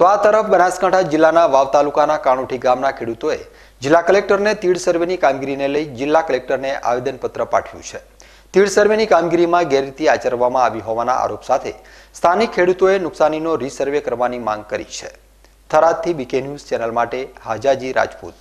તો આ તરફ બનાસકાંઠા જિલ્લાના વાવ તાલુકાના કાણુઠી ગામના ખેડૂતોએ જિલ્લા કલેક્ટરને તીડ સર્વેની કામગીરીને લઈ જિલ્લા કલેક્ટરને આવેદનપત્ર પાઠવ્યું છે તીડ સર્વેની કામગીરીમાં ગેરરીતિ આચરવામાં આવી હોવાના આરોપ સાથે સ્થાનિક ખેડૂતોએ નુકસાનીનો રીસર્વે કરવાની માંગ કરી છે થરાદથી બીકે ન્યૂઝ ચેનલ માટે હાજાજી રાજપૂત